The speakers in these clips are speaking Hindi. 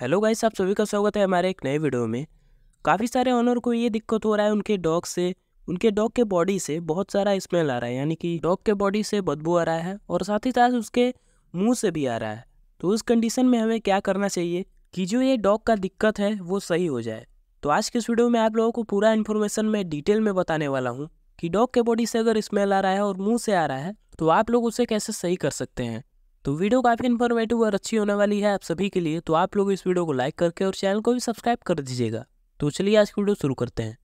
हेलो गाइस आप सभी का स्वागत है हमारे एक नए वीडियो में काफ़ी सारे ऑनर को ये दिक्कत हो रहा है उनके डॉग से उनके डॉग के बॉडी से बहुत सारा स्मेल आ रहा है यानी कि डॉग के बॉडी से बदबू आ रहा है और साथ ही साथ उसके मुंह से भी आ रहा है तो उस कंडीशन में हमें क्या करना चाहिए कि जो ये डॉग का दिक्कत है वो सही हो जाए तो आज के इस वीडियो में आप लोगों को पूरा इन्फॉर्मेशन मैं डिटेल में बताने वाला हूँ कि डॉग के बॉडी से अगर स्मेल आ रहा है और मुँह से आ रहा है तो आप लोग उसे कैसे सही कर सकते हैं तो वीडियो काफ़ी इन्फॉर्मेटिव और अच्छी होने वाली है आप सभी के लिए तो आप लोग इस वीडियो को लाइक करके और चैनल को भी सब्सक्राइब कर दीजिएगा तो चलिए आज की वीडियो शुरू करते हैं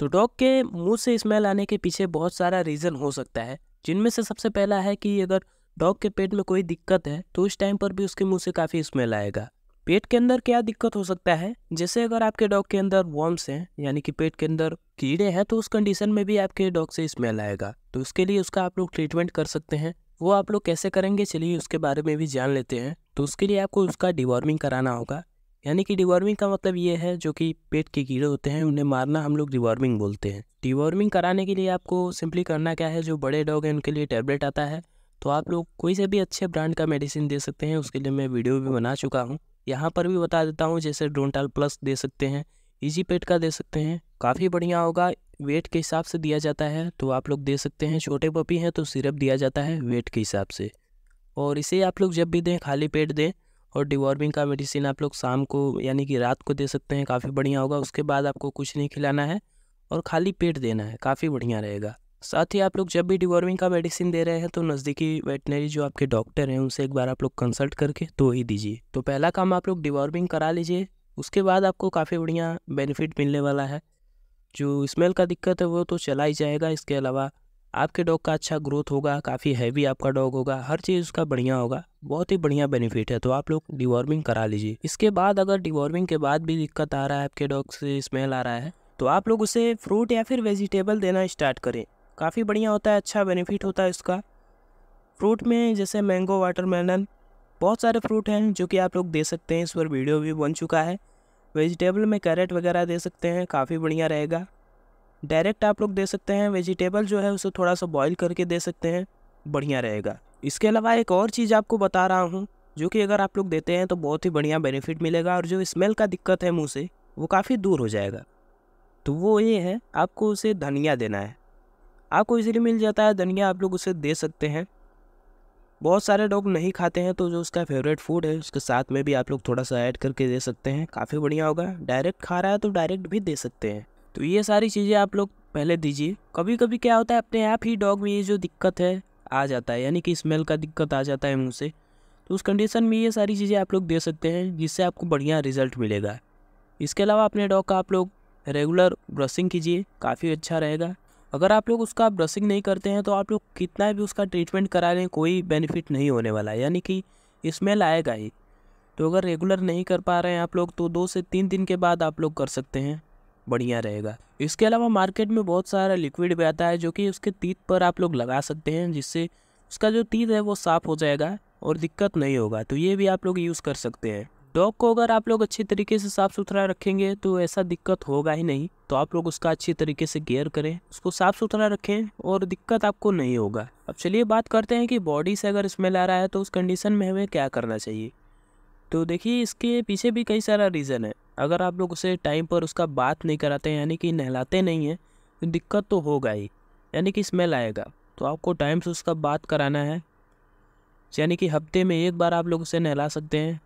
तो डॉग के मुंह से स्मेल आने के पीछे बहुत सारा रीज़न हो सकता है जिनमें से सबसे पहला है कि अगर डॉग के पेट में कोई दिक्कत है तो उस टाइम पर भी उसके मुंह से काफ़ी स्मेल आएगा पेट के अंदर क्या दिक्कत हो सकता है जैसे अगर आपके डॉग के अंदर वॉर्म्स हैं यानी कि पेट के अंदर कीड़े हैं तो उस कंडीशन में भी आपके डॉग से स्मेल आएगा तो उसके लिए उसका आप लोग ट्रीटमेंट कर सकते हैं वो आप लोग कैसे करेंगे चलिए उसके बारे में भी जान लेते हैं तो उसके लिए आपको उसका डिवॉर्मिंग कराना होगा यानी कि डिवॉर्मिंग का मतलब ये है जो कि पेट के कीड़े होते हैं उन्हें मारना हम लोग डिवॉर्मिंग बोलते हैं डिवॉर्मिंग कराने के लिए आपको सिंपली करना क्या है जो बड़े डॉग हैं उनके लिए टैबलेट आता है तो आप लोग कोई से भी अच्छे ब्रांड का मेडिसिन दे सकते हैं उसके लिए मैं वीडियो भी बना चुका हूँ यहाँ पर भी बता देता हूँ जैसे ड्रोनटाल प्लस दे सकते हैं इजी पेट का दे सकते हैं काफ़ी बढ़िया होगा वेट के हिसाब से दिया जाता है तो आप लोग दे सकते हैं छोटे पपी हैं तो सिरप दिया जाता है वेट के हिसाब से और इसे आप लोग जब भी दें खाली पेट दें और डिवॉर्मिंग का मेडिसिन आप लोग शाम को यानी कि रात को दे सकते हैं काफ़ी बढ़िया होगा उसके बाद आपको कुछ नहीं खिलाना है और खाली पेट देना है काफ़ी बढ़िया रहेगा साथ ही आप लोग जब भी डिवॉर्मिंग का मेडिसिन दे रहे हैं तो नज़दीकी वेटनरी जो आपके डॉक्टर हैं उनसे एक बार आप लोग कंसल्ट करके तो ही दीजिए तो पहला काम आप लोग डिवॉर्मिंग करा लीजिए उसके बाद आपको काफ़ी बढ़िया बेनिफिट मिलने वाला है जो स्मेल का दिक्कत है वो तो चला ही जाएगा इसके अलावा आपके डॉग का अच्छा ग्रोथ होगा काफ़ी हैवी आपका डॉग होगा हर चीज़ उसका बढ़िया होगा बहुत ही बढ़िया बेनिफिट है तो आप लोग डिवॉर्मिंग करा लीजिए इसके बाद अगर डिवॉर्मिंग के बाद भी दिक्कत आ रहा है आपके डॉग से स्मेल आ रहा है तो आप लोग उसे फ्रूट या फिर वेजिटेबल देना स्टार्ट करें काफ़ी बढ़िया होता है अच्छा बेनिफिट होता है इसका फ्रूट में जैसे मैंगो वाटरमेलन बहुत सारे फ्रूट हैं जो कि आप लोग दे सकते हैं इस पर वीडियो भी बन चुका है वेजिटेबल में कैरेट वगैरह दे सकते हैं काफ़ी बढ़िया रहेगा डायरेक्ट आप लोग दे सकते हैं वेजिटेबल जो है उसे थोड़ा सा बॉईल करके दे सकते हैं बढ़िया रहेगा इसके अलावा एक और चीज़ आपको बता रहा हूँ जो कि अगर आप लोग देते हैं तो बहुत ही बढ़िया बेनिफिट मिलेगा और जो स्मेल का दिक्कत है मुँह से वो काफ़ी दूर हो जाएगा तो वो ये है आपको उसे धनिया देना है आपको इजीली मिल जाता है धनिया आप लोग उसे दे सकते हैं बहुत सारे लोग नहीं खाते हैं तो जो उसका फेवरेट फूड है उसके साथ में भी आप लोग थोड़ा सा ऐड करके दे सकते हैं काफ़ी बढ़िया होगा डायरेक्ट खा रहा है तो डायरेक्ट भी दे सकते हैं तो ये सारी चीज़ें आप लोग पहले दीजिए कभी कभी क्या होता है अपने आप ही डॉग में ये जो दिक्कत है आ जाता है यानी कि स्मेल का दिक्कत आ जाता है मुँह से तो उस कंडीशन में ये सारी चीज़ें आप लोग दे सकते हैं जिससे आपको बढ़िया रिजल्ट मिलेगा इसके अलावा अपने डॉग का आप लोग रेगुलर ब्रशिंग कीजिए काफ़ी अच्छा रहेगा अगर आप लोग उसका ब्रशिंग नहीं करते हैं तो आप लोग कितना भी उसका ट्रीटमेंट करा लें कोई बेनिफिट नहीं होने वाला है यानी कि स्मेल आएगा ही तो अगर रेगुलर नहीं कर पा रहे हैं आप लोग तो दो से तीन दिन के बाद आप लोग कर सकते हैं बढ़िया रहेगा इसके अलावा मार्केट में बहुत सारा लिक्विड भी आता है जो कि उसके तीत पर आप लोग लगा सकते हैं जिससे उसका जो तीत है वो साफ़ हो जाएगा और दिक्कत नहीं होगा तो ये भी आप लोग यूज़ कर सकते हैं डॉग को अगर आप लोग अच्छे तरीके से साफ़ सुथरा रखेंगे तो ऐसा दिक्कत होगा ही नहीं तो आप लोग उसका अच्छे तरीके से केयर करें उसको साफ़ सुथरा रखें और दिक्कत आपको नहीं होगा अब चलिए बात करते हैं कि बॉडी से अगर स्मेल आ रहा है तो उस कंडीशन में हमें क्या करना चाहिए तो देखिए इसके पीछे भी कई सारा रीज़न है अगर आप लोग उसे टाइम पर उसका बात नहीं कराते यानी कि नहलाते नहीं हैं तो दिक्कत तो होगा ही यानी कि स्मेल आएगा तो आपको टाइम से उसका बात कराना है यानी कि हफ्ते में एक बार आप लोग उसे नहला सकते हैं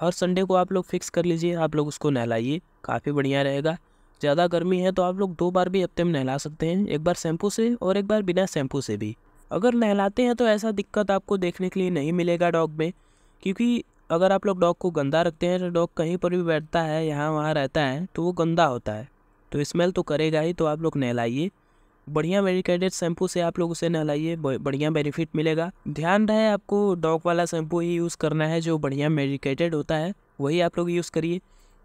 हर संडे को आप लोग फिक्स कर लीजिए आप लोग उसको नहलाइए काफ़ी बढ़िया रहेगा ज़्यादा गर्मी है तो आप लोग दो बार भी हफ्ते में नहला सकते हैं एक बार शैम्पू से और एक बार बिना शैम्पू से भी अगर नहलाते हैं तो ऐसा दिक्कत आपको देखने के लिए नहीं मिलेगा डॉग में क्योंकि अगर आप लोग डॉग को गंदा रखते हैं तो डॉग कहीं पर भी बैठता है यहाँ वहाँ रहता है तो वो गंदा होता है तो स्मेल तो करेगा ही तो आप लोग नहलाइए बढ़िया मेडिकेटेड शैम्पू से आप लोग उसे नहलाइए बढ़िया बेनिफिट मिलेगा ध्यान रहे आपको डॉग वाला शैम्पू ही यूज़ करना है जो बढ़िया मेडिकेटेड होता है वही आप लोग यूज़ करिए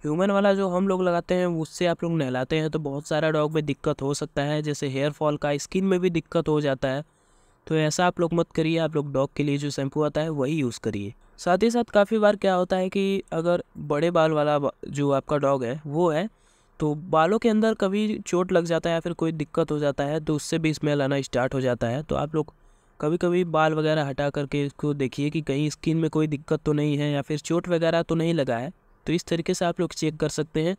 ह्यूमन वाला जो हम लोग लगाते हैं उससे आप लोग नहलाते हैं तो बहुत सारा डॉग में दिक्कत हो सकता है जैसे हेयर फॉल का स्किन में भी दिक्कत हो जाता है तो ऐसा आप लोग मत करिए आप लोग डॉग के लिए जो शैम्पू आता है वही यूज़ करिए साथ ही साथ काफ़ी बार क्या होता है कि अगर बड़े बाल वाला जो आपका डॉग है वो है तो बालों के अंदर कभी चोट लग जाता है या फिर कोई दिक्कत हो जाता है तो उससे भी स्मेल आना स्टार्ट हो जाता है तो आप लोग कभी कभी बाल वगैरह हटा करके इसको देखिए कि कहीं स्किन में कोई दिक्कत तो नहीं है या फिर चोट वगैरह तो नहीं लगा है तो इस तरीके से आप लोग चेक कर सकते हैं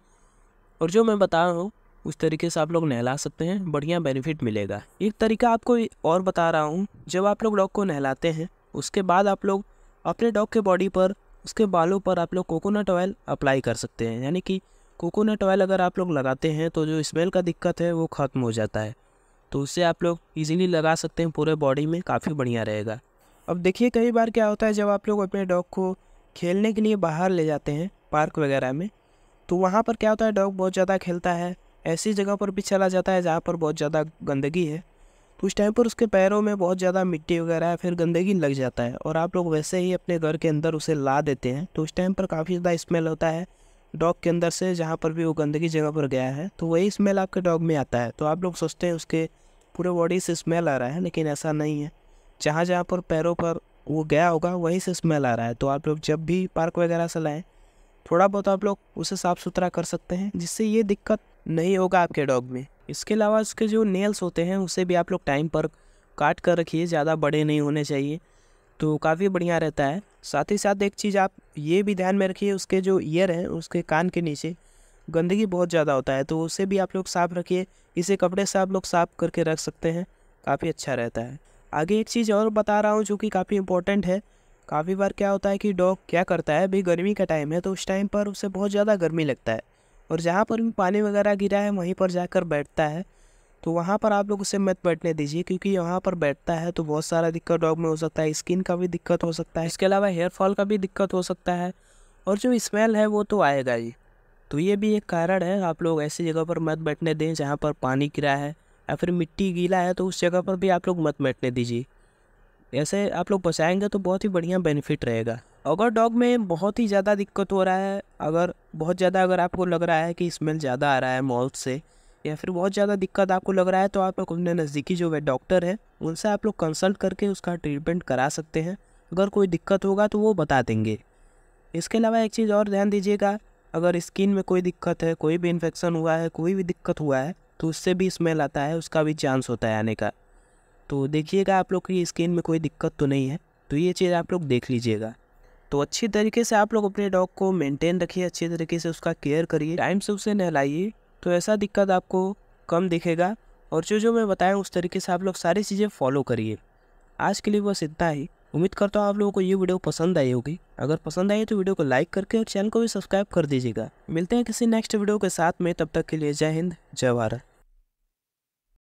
और जो मैं बता रहा हूँ उस तरीके से आप लोग नहला सकते हैं बढ़िया बेनिफिट मिलेगा एक तरीका आपको और बता रहा हूँ जब आप लोग डॉग को नहलाते हैं उसके बाद आप लोग अपने डॉग के बॉडी पर उसके बालों पर आप लोग कोकोनट ऑयल अप्लाई कर सकते हैं यानी कि कोकोनट ऑयल अगर आप लोग लगाते हैं तो जो स्मेल का दिक्कत है वो ख़त्म हो जाता है तो उससे आप लोग इजीली लगा सकते हैं पूरे बॉडी में काफ़ी बढ़िया रहेगा अब देखिए कई बार क्या होता है जब आप लोग अपने डॉग को खेलने के लिए बाहर ले जाते हैं पार्क वगैरह में तो वहाँ पर क्या होता है डॉग बहुत ज़्यादा खेलता है ऐसी जगह पर भी चला जाता है जहाँ पर बहुत ज़्यादा गंदगी है तो उस टाइम पर उसके पैरों में बहुत ज़्यादा मिट्टी वगैरह फिर गंदगी लग जाता है और आप लोग वैसे ही अपने घर के अंदर उसे ला देते हैं तो उस टाइम पर काफ़ी ज़्यादा स्मेल होता है डॉग के अंदर से जहाँ पर भी वो गंदगी जगह पर गया है तो वही स्मेल आपके डॉग में आता है तो आप लोग सोचते हैं उसके पूरे बॉडी से स्मेल आ रहा है लेकिन ऐसा नहीं है जहाँ जहाँ पर पैरों पर वो गया होगा वहीं से स्मेल आ रहा है तो आप लोग जब भी पार्क वगैरह से लाएँ थोड़ा बहुत आप लोग उसे साफ़ सुथरा कर सकते हैं जिससे ये दिक्कत नहीं होगा आपके डॉग में इसके अलावा उसके जो नेल्स होते हैं उसे भी आप लोग टाइम पर काट कर रखिए ज़्यादा बड़े नहीं होने चाहिए तो काफ़ी बढ़िया रहता है साथ ही साथ एक चीज़ आप ये भी ध्यान में रखिए उसके जो ईयर हैं उसके कान के नीचे गंदगी बहुत ज़्यादा होता है तो उसे भी आप लोग साफ़ रखिए इसे कपड़े से आप लोग साफ़ करके रख सकते हैं काफ़ी अच्छा रहता है आगे एक चीज़ और बता रहा हूँ जो कि काफ़ी इंपॉर्टेंट है काफ़ी बार क्या होता है कि डॉग क्या करता है भाई गर्मी का टाइम है तो उस टाइम पर उसे बहुत ज़्यादा गर्मी लगता है और जहाँ पर भी पानी वगैरह गिरा है वहीं पर जाकर बैठता है तो वहाँ पर आप लोग उसे मत बैठने दीजिए क्योंकि यहाँ पर बैठता है तो बहुत सारा दिक्कत डॉग में हो सकता है स्किन का भी दिक्कत हो सकता है इसके अलावा हेयर फॉल का भी दिक्कत हो सकता है और जो स्मेल है वो तो आएगा ही तो ये भी एक कारण है आप लोग ऐसी जगह पर मत बैठने दें जहाँ पर पानी गिरा है या फिर मिट्टी गीला है तो उस जगह पर भी आप लोग मत बैठने दीजिए ऐसे आप लोग बचाएंगे तो बहुत ही बढ़िया बेनिफिट रहेगा अगर डॉग में बहुत ही ज़्यादा दिक्कत हो रहा है अगर बहुत ज़्यादा अगर आपको लग रहा है कि स्मेल ज़्यादा आ रहा है मॉल से या फिर बहुत ज़्यादा दिक्कत आपको लग रहा है तो आप अपने नज़दीकी जो है डॉक्टर हैं उनसे आप लोग कंसल्ट करके उसका ट्रीटमेंट करा सकते हैं अगर कोई दिक्कत होगा तो वो बता देंगे इसके अलावा एक चीज़ और ध्यान दीजिएगा अगर स्किन में कोई दिक्कत है कोई भी इन्फेक्शन हुआ है कोई भी दिक्कत हुआ है तो उससे भी स्मेल आता है उसका भी चांस होता है आने का तो देखिएगा आप लोग की स्किन में कोई दिक्कत तो नहीं है तो ये चीज़ आप लोग देख लीजिएगा तो अच्छी तरीके से आप लोग अपने डॉग को मेंटेन रखिए अच्छी तरीके से उसका केयर करिए टाइम से उसे नहलाइए तो ऐसा दिक्कत आपको कम दिखेगा और जो जो मैं बताया उस तरीके से आप लोग सारी चीज़ें फॉलो करिए आज के लिए बस इतना ही उम्मीद करता हूँ आप लोगों को ये वीडियो पसंद आई होगी अगर पसंद आई तो वीडियो को लाइक करके और चैनल को भी सब्सक्राइब कर दीजिएगा मिलते हैं किसी नेक्स्ट वीडियो के साथ में तब तक के लिए जय हिंद जय भारत